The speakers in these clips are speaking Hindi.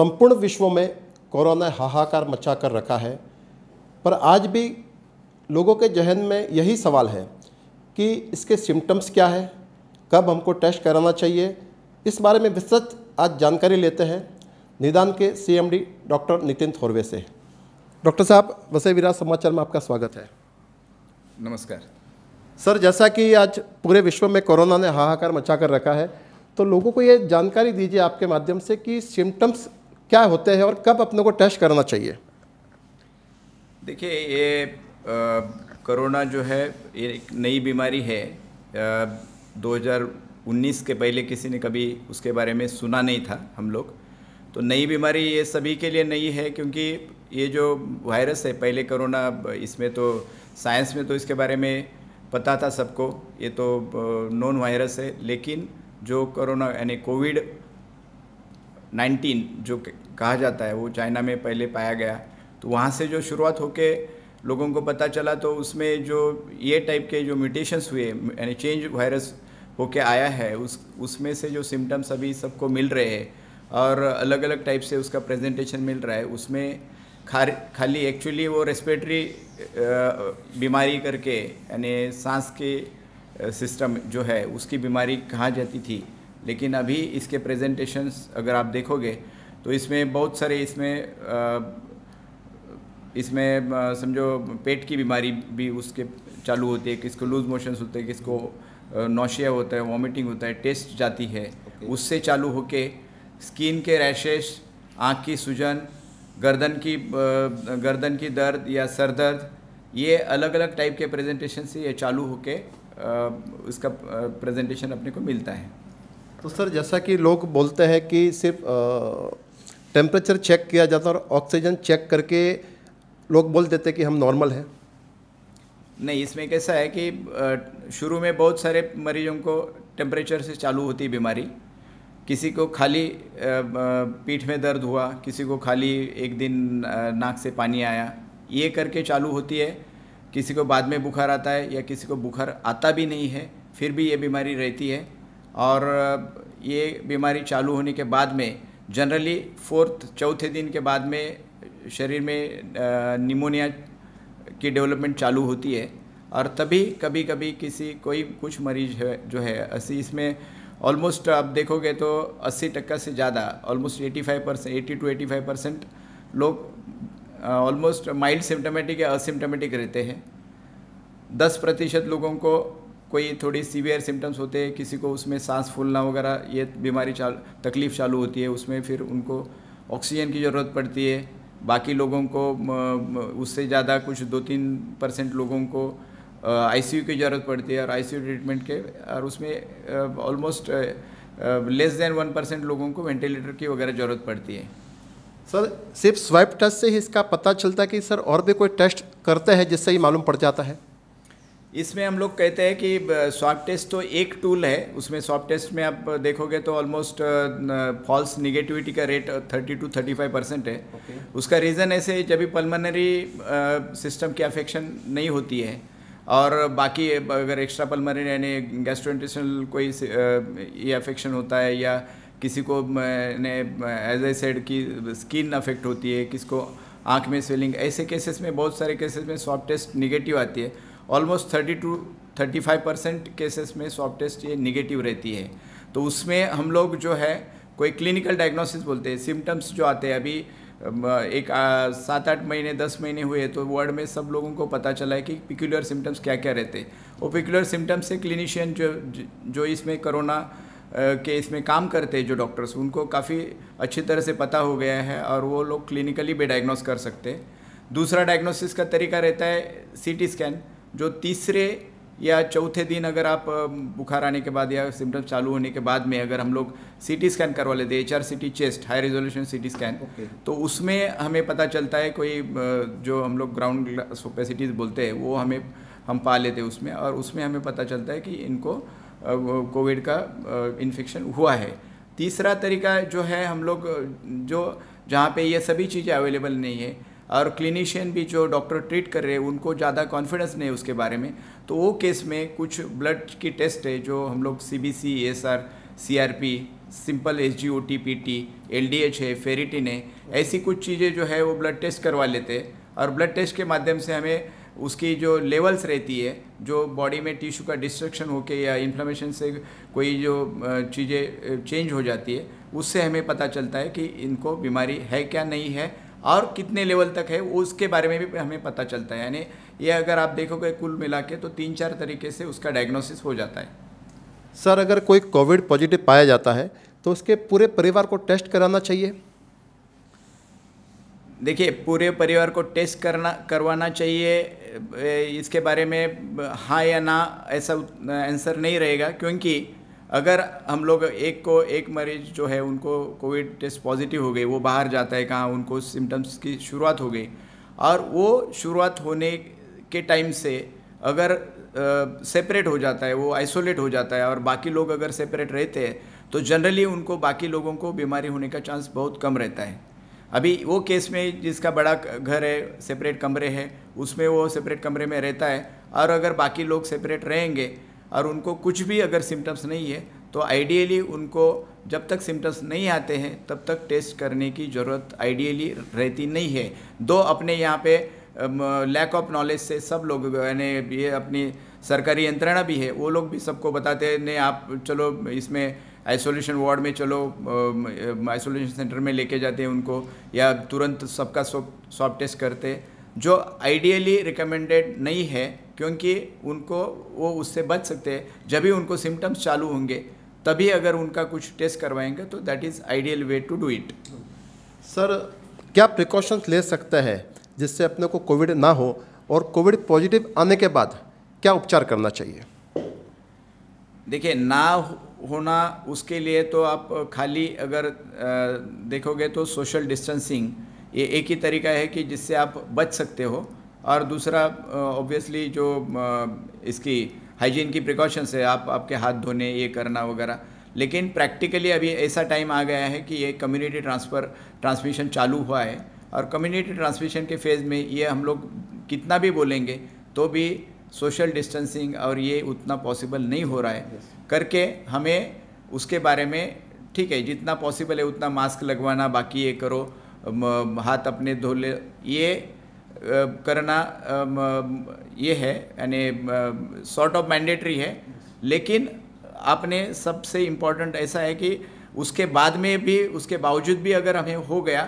संपूर्ण विश्व में कोरोना हाहाकार मचा कर रखा है पर आज भी लोगों के जहन में यही सवाल है कि इसके सिम्टम्स क्या है कब हमको टेस्ट कराना चाहिए इस बारे में विस्तृत आज जानकारी लेते हैं निदान के सीएमडी डॉक्टर नितिन थोरवे से डॉक्टर साहब वसे विराज समाचार में आपका स्वागत है नमस्कार सर जैसा कि आज पूरे विश्व में कोरोना ने हाहाकार मचा कर रखा है तो लोगों को ये जानकारी दीजिए आपके माध्यम से कि सिम्टम्स क्या होते हैं और कब अपने को टेस्ट करना चाहिए देखिए ये कोरोना जो है ये एक नई बीमारी है आ, 2019 के पहले किसी ने कभी उसके बारे में सुना नहीं था हम लोग तो नई बीमारी ये सभी के लिए नई है क्योंकि ये जो वायरस है पहले कोरोना इसमें तो साइंस में तो इसके बारे में पता था सबको ये तो नॉन वायरस है लेकिन जो कोरोना यानी कोविड नाइनटीन जो कहा जाता है वो चाइना में पहले पाया गया तो वहाँ से जो शुरुआत होके लोगों को पता चला तो उसमें जो ये टाइप के जो म्यूटेशंस हुए यानी चेंज वायरस होके आया है उस उसमें से जो सिम्टम्स अभी सबको मिल रहे हैं और अलग अलग टाइप से उसका प्रेजेंटेशन मिल रहा है उसमें खार खाली एक्चुअली वो रेस्पिरेटरी बीमारी करके यानी सांस के सिस्टम जो है उसकी बीमारी कहाँ जाती थी लेकिन अभी इसके प्रेजेंटेशंस अगर आप देखोगे तो इसमें बहुत सारे इसमें इसमें समझो पेट की बीमारी भी उसके चालू होती है किसको लूज मोशंस होते हैं किसको नोशिया होता है वॉमिटिंग होता है टेस्ट जाती है okay. उससे चालू होके स्किन के रैशेस आँख की सूजन गर्दन की गर्दन की दर्द या सर दर्द ये अलग अलग टाइप के प्रेजेंटेशन से ये चालू होके उसका प्रेजेंटेशन अपने को मिलता है तो सर जैसा कि लोग बोलते हैं कि सिर्फ टेम्परेचर चेक किया जाता है और ऑक्सीजन चेक करके लोग बोल देते कि हम नॉर्मल हैं नहीं इसमें कैसा है कि शुरू में बहुत सारे मरीजों को टेम्परेचर से चालू होती बीमारी किसी को खाली पीठ में दर्द हुआ किसी को खाली एक दिन नाक से पानी आया ये करके चालू होती है किसी को बाद में बुखार आता है या किसी को बुखार आता भी नहीं है फिर भी ये बीमारी रहती है और ये बीमारी चालू होने के बाद में जनरली फोर्थ चौथे दिन के बाद में शरीर में निमोनिया की डेवलपमेंट चालू होती है और तभी कभी कभी किसी कोई कुछ मरीज है जो है ऐसी इसमें ऑलमोस्ट आप देखोगे तो 80 टक्का से ज़्यादा almost 85 percent eighty to eighty five percent लोग ऑलमोस्ट माइल्ड सिम्टोमेटिक या असिम्टोमेटिक रहते हैं 10 प्रतिशत लोगों को कोई थोड़ी सीवियर सिम्टम्स होते हैं किसी को उसमें सांस फूलना वगैरह ये बीमारी चाल तकलीफ़ चालू होती है उसमें फिर उनको ऑक्सीजन की ज़रूरत पड़ती है बाकी लोगों को उससे ज़्यादा कुछ दो तीन परसेंट लोगों को आईसीयू की ज़रूरत पड़ती है और आईसीयू ट्रीटमेंट के और उसमें almost less than one percent लोगों को वेंटिलेटर की वगैरह ज़रूरत पड़ती है सर सिर्फ स्वाइप टेस्ट से ही इसका पता चलता है कि सर और भी कोई टेस्ट करते हैं जिससे ये मालूम पड़ जाता है इसमें हम लोग कहते हैं कि स्वाप टेस्ट तो एक टूल है उसमें स्वाप टेस्ट में आप देखोगे तो ऑलमोस्ट फॉल्स निगेटिविटी का रेट 30 टू 35 परसेंट है okay. उसका रीज़न ऐसे जब भी पल्मनरी सिस्टम की अफेक्शन नहीं होती है और बाकी अगर एक्स्ट्रा पलमनरी यानी गैस्ट्रोइंटेस्टिनल कोई ये अफेक्शन होता है या किसी को ने एज ए सेड की स्किन अफेक्ट होती है किसको आँख में स्वेलिंग ऐसे केसेस में बहुत सारे केसेस में स्वाप टेस्ट निगेटिव आती है almost thirty to thirty five percent cases में स्वाब टेस्ट ये निगेटिव रहती है तो उसमें हम लोग जो है कोई क्लिनिकल डायग्नोसिस बोलते हैं सिम्टम्स जो आते हैं अभी एक सात आठ महीने दस महीने हुए तो वर्ड में सब लोगों को पता चला है कि पिक्युलर सिम्टम्स क्या क्या रहते वो पिक्युलर सिम्टम्स से क्लिनिशियन जो जो इसमें कोरोना के इसमें काम करते हैं जो डॉक्टर्स उनको काफ़ी अच्छी तरह से पता हो गया है और वो लोग क्लिनिकली भी डायग्नोस कर सकते हैं दूसरा डायग्नोसिस का तरीका रहता है सी टी स्कैन जो तीसरे या चौथे दिन अगर आप बुखार आने के बाद या सिम्टम्स चालू होने के बाद में अगर हम लोग सी टी स्कैन करवा लेते हैं H R C T chest high resolution C T scan तो उसमें हमें पता चलता है कोई जो हम लोग ग्राउंड ओपेसिटीज़ बोलते हैं वो हमें हम पा लेते हैं उसमें और उसमें हमें पता चलता है कि इनको कोविड का इन्फेक्शन हुआ है तीसरा तरीका जो है हम लोग जो जहाँ पे ये सभी चीज़ें अवेलेबल नहीं है और क्लिनिशियन भी जो डॉक्टर ट्रीट कर रहे हैं उनको ज़्यादा कॉन्फिडेंस नहीं है उसके बारे में तो वो केस में कुछ ब्लड की टेस्ट है जो हम लोग C B C S R C R P simple S G O T P T L D H है फेरिटिन है ऐसी कुछ चीज़ें जो है वो ब्लड टेस्ट करवा लेते हैं और ब्लड टेस्ट के माध्यम से हमें उसकी जो लेवल्स रहती है जो बॉडी में टिश्यू का डिस्ट्रक्शन होके या इन्फ्लामेशन से कोई जो चीज़ें चेंज हो जाती है उससे हमें पता चलता है कि इनको बीमारी है क्या नहीं है और कितने लेवल तक है उसके बारे में भी हमें पता चलता है यानी ये अगर आप देखोगे कुल मिला के तो तीन चार तरीके से उसका डायग्नोसिस हो जाता है सर अगर कोई कोविड पॉजिटिव पाया जाता है तो उसके पूरे परिवार को टेस्ट कराना चाहिए देखिए पूरे परिवार को टेस्ट करना करवाना चाहिए इसके बारे में हाँ या ना ऐसा आंसर नहीं रहेगा क्योंकि अगर हम लोग एक को एक मरीज जो है उनको कोविड टेस्ट पॉजिटिव हो गए वो बाहर जाता है कहाँ उनको सिम्टम्स की शुरुआत हो गई और वो शुरुआत होने के टाइम से अगर सेपरेट हो जाता है वो आइसोलेट हो जाता है और बाकी लोग अगर सेपरेट रहते हैं तो जनरली उनको बाकी लोगों को बीमारी होने का चांस बहुत कम रहता है अभी वो केस में जिसका बड़ा घर है सेपरेट कमरे है उसमें वो सेपरेट कमरे में रहता है और अगर बाकी लोग सेपरेट रहेंगे और उनको कुछ भी अगर सिम्टम्स नहीं है तो आइडियली उनको जब तक सिम्टम्स नहीं आते हैं तब तक टेस्ट करने की ज़रूरत आइडियली रहती नहीं है दो अपने यहाँ पे लैक ऑफ नॉलेज से सब लोग यानी ये अपनी सरकारी यंत्रणा भी है वो लोग भी सबको बताते हैं नहीं आप चलो इसमें आइसोलेशन वार्ड में चलो आइसोलेशन सेंटर में लेके जाते हैं उनको या तुरंत सबका सॉप टेस्ट करते जो आइडियली रिकमेंडेड नहीं है क्योंकि उनको वो उससे बच सकते हैं जब भी उनको सिम्टम्स चालू होंगे तभी अगर उनका कुछ टेस्ट करवाएंगे तो that is ideal way to do it sir क्या प्रिकॉशंस ले सकते हैं जिससे अपने को कोविड ना हो और कोविड पॉजिटिव आने के बाद क्या उपचार करना चाहिए देखिए ना होना उसके लिए तो आप खाली अगर देखोगे तो सोशल डिस्टेंसिंग ये एक ही तरीका है कि जिससे आप बच सकते हो और दूसरा ऑब्वियसली जो इसकी हाइजीन की प्रिकॉशंस है आप आपके हाथ धोने ये करना वगैरह लेकिन प्रैक्टिकली अभी ऐसा टाइम आ गया है कि ये कम्युनिटी ट्रांसफ़र ट्रांसमिशन चालू हुआ है और कम्युनिटी ट्रांसमिशन के फेज़ में ये हम लोग कितना भी बोलेंगे तो भी सोशल डिस्टेंसिंग और ये उतना पॉसिबल नहीं हो रहा है करके हमें उसके बारे में ठीक है जितना पॉसिबल है उतना मास्क लगवाना बाकी ये करो हाथ अपने धो ले ये करना ये है यानी सॉर्ट ऑफ मैंडेटरी है लेकिन आपने सबसे इम्पोर्टेंट ऐसा है कि उसके बाद में भी उसके बावजूद भी अगर हमें हो गया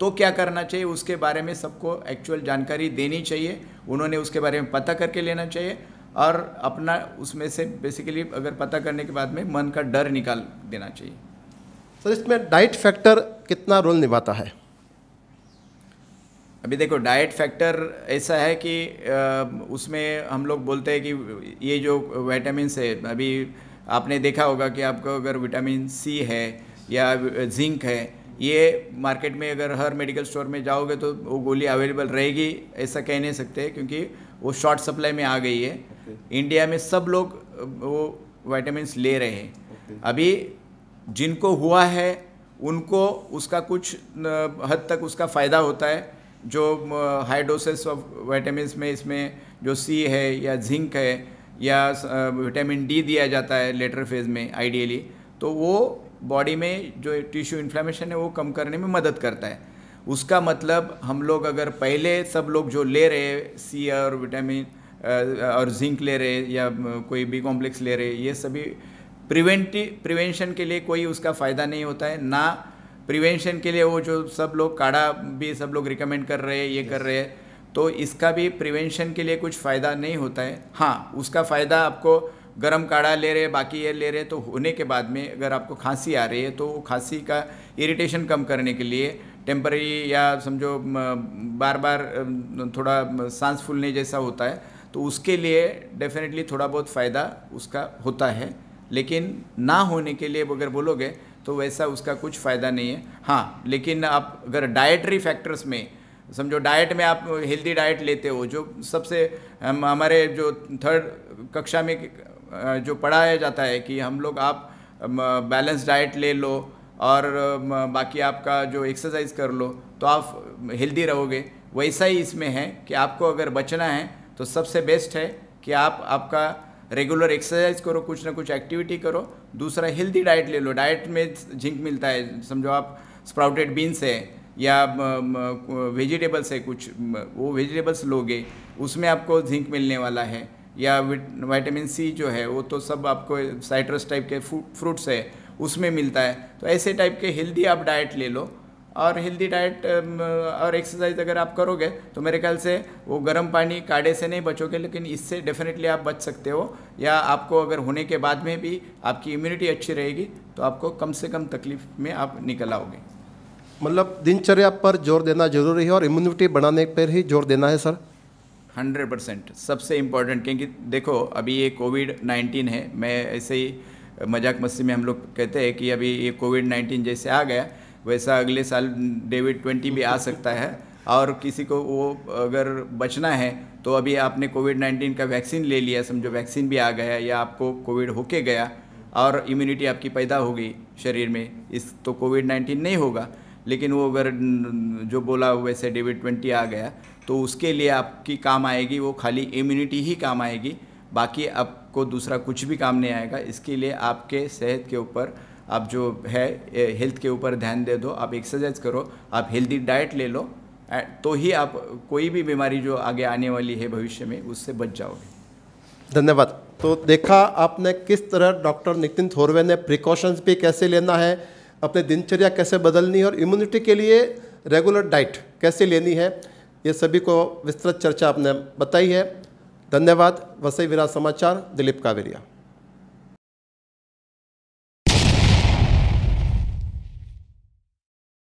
तो क्या करना चाहिए उसके बारे में सबको एक्चुअल जानकारी देनी चाहिए उन्होंने उसके बारे में पता करके लेना चाहिए और अपना उसमें से बेसिकली अगर पता करने के बाद में मन का डर निकाल देना चाहिए सर इसमें डाइट फैक्टर कितना रोल निभाता है अभी देखो डाइट फैक्टर ऐसा है कि उसमें हम लोग बोलते हैं कि ये जो वाइटामिन है अभी आपने देखा होगा कि आपको अगर विटामिन सी है या जिंक है ये मार्केट में अगर हर मेडिकल स्टोर में जाओगे तो वो गोली अवेलेबल रहेगी ऐसा कह नहीं सकते क्योंकि वो शॉर्ट सप्लाई में आ गई है okay. इंडिया में सब लोग वो वाइटामिन ले रहे हैं okay. अभी जिनको हुआ है उनको उसका कुछ हद तक उसका फ़ायदा होता है जो हाई डोसेस ऑफ वाइटामिन में इसमें जो सी है या जिंक है या विटामिन डी दिया जाता है लेटर फेज में आइडियली तो वो बॉडी में जो टिश्यू इन्फ्लेमेशन है वो कम करने में मदद करता है उसका मतलब हम लोग अगर पहले सब लोग जो ले रहे सी और विटामिन और जिंक ले रहे या कोई बी कॉम्प्लेक्स ले रहे ये सभी प्रिवेंटिव प्रिवेंशन के लिए कोई उसका फ़ायदा नहीं होता है ना प्रिवेंशन के लिए वो जो सब लोग काढ़ा भी सब लोग रिकमेंड कर रहे हैं ये yes. कर रहे हैं तो इसका भी प्रिवेंशन के लिए कुछ फ़ायदा नहीं होता है हाँ उसका फ़ायदा आपको गर्म काढ़ा ले रहे बाकी ये ले रहे तो होने के बाद में अगर आपको खांसी आ रही है तो खांसी का इरिटेशन कम करने के लिए टेम्पररी या समझो बार बार थोड़ा सांस फूलने जैसा होता है तो उसके लिए डेफिनेटली थोड़ा बहुत फ़ायदा उसका होता है लेकिन ना होने के लिए अगर बोलोगे तो वैसा उसका कुछ फ़ायदा नहीं है हाँ लेकिन आप अगर डाइटरी फैक्टर्स में समझो डाइट में आप हेल्दी डाइट लेते हो जो सबसे हम हमारे जो थर्ड कक्षा में जो पढ़ाया जाता है कि हम लोग आप बैलेंस डाइट ले लो और बाकी आपका जो एक्सरसाइज कर लो तो आप हेल्दी रहोगे वैसा ही इसमें है कि आपको अगर बचना है तो सबसे बेस्ट है कि आप आपका रेगुलर एक्सरसाइज करो कुछ ना कुछ एक्टिविटी करो दूसरा हेल्दी डाइट ले लो डाइट में जिंक मिलता है समझो आप स्प्राउटेड बीन्स है या वेजिटेबल्स है कुछ वो वेजिटेबल्स लोगे उसमें आपको जिंक मिलने वाला है या विटामिन सी जो है वो तो सब आपको साइट्रस टाइप के फ्रूट्स है उसमें मिलता है तो ऐसे टाइप के हेल्दी आप डाइट ले लो और हेल्दी डाइट um, और एक्सरसाइज अगर आप करोगे तो मेरे ख्याल से वो गर्म पानी काढ़े से नहीं बचोगे लेकिन इससे डेफिनेटली आप बच सकते हो या आपको अगर होने के बाद में भी आपकी इम्यूनिटी अच्छी रहेगी तो आपको कम से कम तकलीफ में आप निकल आओगे मतलब दिनचर्या पर जोर देना जरूरी है और इम्यूनिटी बढ़ाने पर ही जोर देना है सर हंड्रेड परसेंट सबसे इम्पॉर्टेंट क्योंकि देखो अभी ये कोविड नाइन्टीन है मैं ऐसे ही मजाक मस्ती में हम लोग कहते हैं कि अभी ये कोविड नाइन्टीन जैसे आ गया वैसा अगले साल डेविड ट्वेंटी भी आ सकता है और किसी को वो अगर बचना है तो अभी आपने कोविड नाइन्टीन का वैक्सीन ले लिया समझो वैक्सीन भी आ गया या आपको कोविड होके गया और इम्यूनिटी आपकी पैदा हो गई शरीर में इस तो कोविड नाइन्टीन नहीं होगा लेकिन वो अगर जो बोला वैसे डेविड ट्वेंटी आ गया तो उसके लिए आपकी काम आएगी वो खाली इम्यूनिटी ही काम आएगी बाकी आपको दूसरा कुछ भी काम नहीं आएगा इसके लिए आपके सेहत के ऊपर आप जो है हेल्थ के ऊपर ध्यान दे दो आप एक्सरसाइज करो आप हेल्दी डाइट ले लो तो ही आप कोई भी बीमारी जो आगे आने वाली है भविष्य में उससे बच जाओगे धन्यवाद तो देखा आपने किस तरह डॉक्टर नितिन थोरवे ने प्रिकॉशंस भी कैसे लेना है अपने दिनचर्या कैसे बदलनी और इम्यूनिटी के लिए रेगुलर डाइट कैसे लेनी है ये सभी को विस्तृत चर्चा आपने बताई है धन्यवाद वसई विराज समाचार दिलीप कावेरिया